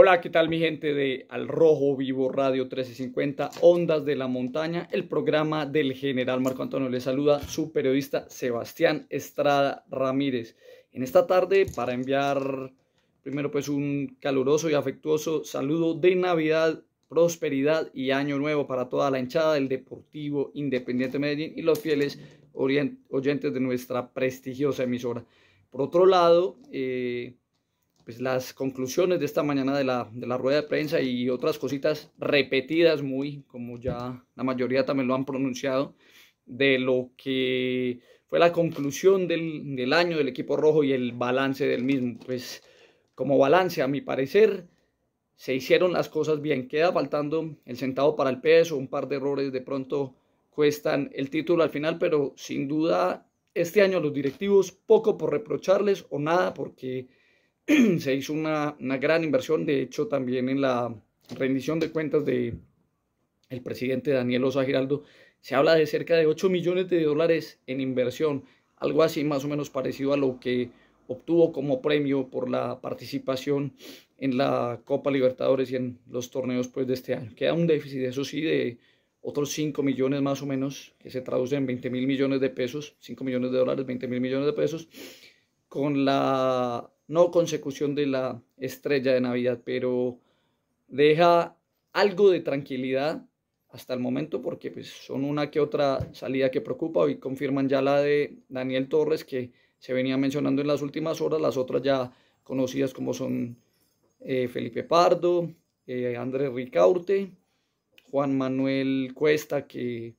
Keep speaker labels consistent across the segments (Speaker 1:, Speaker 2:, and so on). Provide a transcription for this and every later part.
Speaker 1: Hola, ¿qué tal mi gente de Al Rojo Vivo Radio 1350, Ondas de la Montaña, el programa del general Marco Antonio. Les saluda su periodista Sebastián Estrada Ramírez. En esta tarde, para enviar primero pues un caluroso y afectuoso saludo de Navidad, prosperidad y Año Nuevo para toda la hinchada del Deportivo Independiente Medellín y los fieles oyentes de nuestra prestigiosa emisora. Por otro lado, eh, pues, las conclusiones de esta mañana de la, de la, rueda de prensa y otras cositas repetidas muy, como ya la mayoría también lo han pronunciado, de lo que fue la conclusión del, del año del equipo rojo y el balance del mismo. Pues como balance, a mi parecer, se hicieron las cosas bien. Queda faltando el centavo para el peso, un par de errores de pronto cuestan el título al final, pero sin duda este año los directivos poco por reprocharles o nada porque se hizo una, gran inversión, de hecho también en la rendición de cuentas del el presidente Daniel Osa Giraldo se habla de cerca de 8 millones de dólares en inversión, algo así más o menos parecido a lo que obtuvo como premio por la participación en la Copa Libertadores y en los torneos pues, de este año. Queda un déficit, eso sí, de otros 5 millones más o menos, que se traduce en 20 mil millones de pesos, 5 millones de dólares, 20 mil millones de pesos, con la no consecución de la estrella de Navidad, pero deja algo de tranquilidad hasta el momento porque pues, son una que otra salida que preocupa. y confirman ya la de Daniel Torres que se venía mencionando en las últimas horas, las otras ya conocidas como son eh, Felipe Pardo, eh, Andrés Ricaurte, Juan Manuel Cuesta que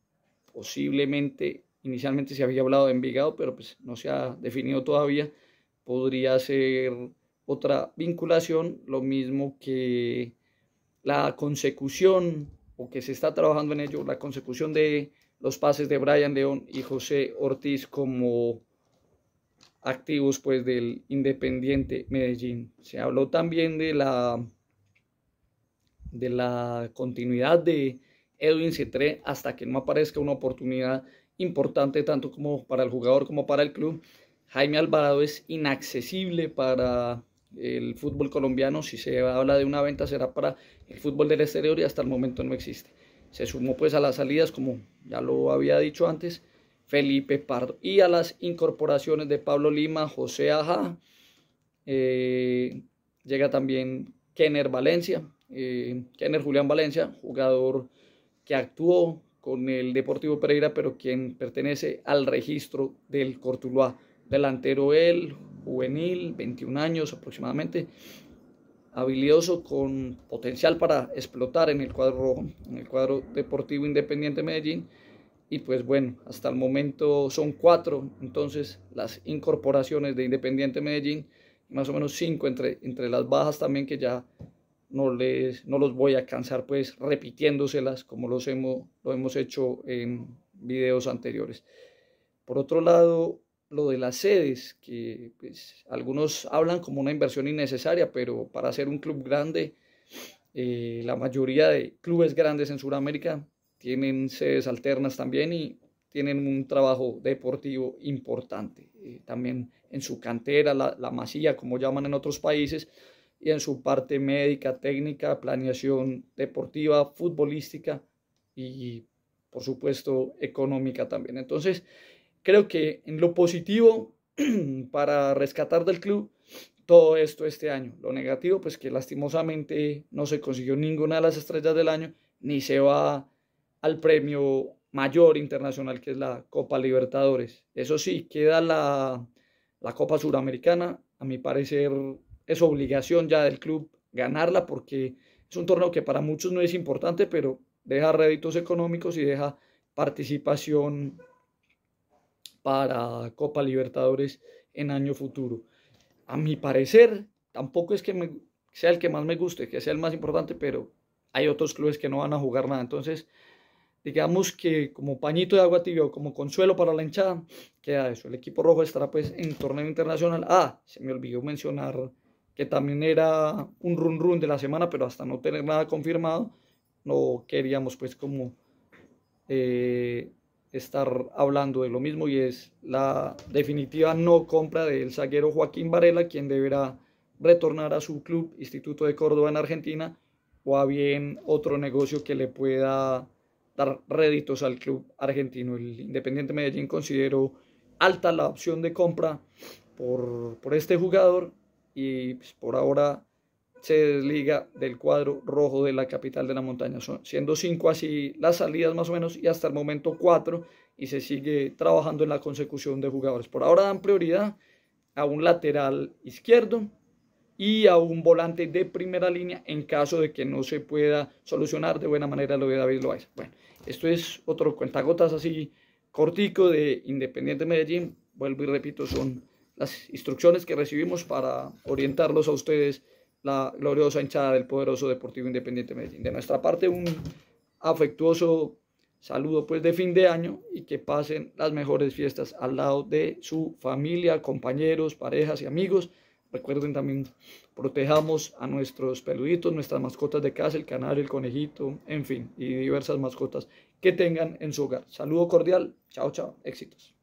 Speaker 1: posiblemente inicialmente se había hablado de Envigado, pero pues no se ha definido todavía podría ser otra vinculación, lo mismo que la consecución, o que se está trabajando en ello, la consecución de los pases de Brian León y José Ortiz como activos pues del Independiente Medellín. Se habló también de la de la continuidad de Edwin Cetré hasta que no aparezca una oportunidad importante tanto como para el jugador como para el club Jaime Alvarado es inaccesible para el fútbol colombiano. Si se habla de una venta será para el fútbol del exterior y hasta el momento no existe. Se sumó pues a las salidas, como ya lo había dicho antes, Felipe Pardo y a las incorporaciones de Pablo Lima, José Aja, eh, llega también Kenner Valencia, eh, Kenner Julián Valencia, jugador que actuó con el Deportivo Pereira, pero quien pertenece al registro del Cortuluá. Delantero él, juvenil, 21 años aproximadamente, habilidoso con potencial para explotar en el cuadro en el cuadro deportivo Independiente Medellín. Y pues bueno, hasta el momento son cuatro, entonces las incorporaciones de Independiente Medellín, más o menos cinco entre, entre las bajas también que ya no, les, no los voy a cansar pues repitiéndoselas como los hemos, lo hemos hecho en videos anteriores. Por otro lado, lo de las sedes, que pues, algunos hablan como una inversión innecesaria, pero para ser un club grande, eh, la mayoría de clubes grandes en Sudamérica tienen sedes alternas también y tienen un trabajo deportivo importante. Eh, también en su cantera, la, la masía, como llaman en otros países, y en su parte médica, técnica, planeación deportiva, futbolística y, por supuesto, económica también. Entonces, creo que en lo positivo para rescatar del club todo esto este año. Lo negativo, pues que lastimosamente no se consiguió ninguna de las estrellas del año, ni se va al premio mayor internacional que es la Copa Libertadores. Eso sí, queda la, la Copa Suramericana. A mi parecer es obligación ya del club ganarla porque es un torneo que para muchos no es importante, pero deja réditos económicos y deja participación para Copa Libertadores en año futuro. A mi parecer, tampoco es que sea el que más me guste, que sea el más importante, pero hay otros clubes que no van a jugar nada. Entonces, digamos que como pañito de agua tibia como consuelo para la hinchada, queda eso. El equipo rojo estará pues en torneo internacional. Ah, se me olvidó mencionar que también era un run run de la semana, pero hasta no tener nada confirmado, no queríamos pues como eh, estar hablando de lo mismo y es la definitiva no compra del zaguero Joaquín Varela, quien deberá retornar a su club Instituto de Córdoba en Argentina o a bien otro negocio que le pueda dar réditos al club argentino. El Independiente Medellín consideró alta la opción de compra por, este jugador y pues, por ahora se desliga del cuadro rojo de la capital de la montaña, Son, siendo cinco así las salidas más o menos y hasta el momento cuatro y se sigue trabajando en la consecución de jugadores. Por ahora dan prioridad a un lateral izquierdo y a un volante de primera línea en caso de que no se pueda solucionar de buena manera lo de David Loaiza. Bueno, esto es otro cuentagotas así cortico de Independiente Medellín. Vuelvo y repito, son las instrucciones que recibimos para orientarlos a ustedes la gloriosa hinchada del poderoso Deportivo Independiente Medellín. De nuestra parte, un afectuoso saludo pues de fin de año y que pasen las mejores fiestas al lado de su familia, compañeros, parejas y amigos. Recuerden también, protejamos a nuestros peluditos, nuestras mascotas de casa, el canario, el conejito, en fin, y diversas mascotas que tengan en su hogar. Saludo cordial, chao, chao, éxitos.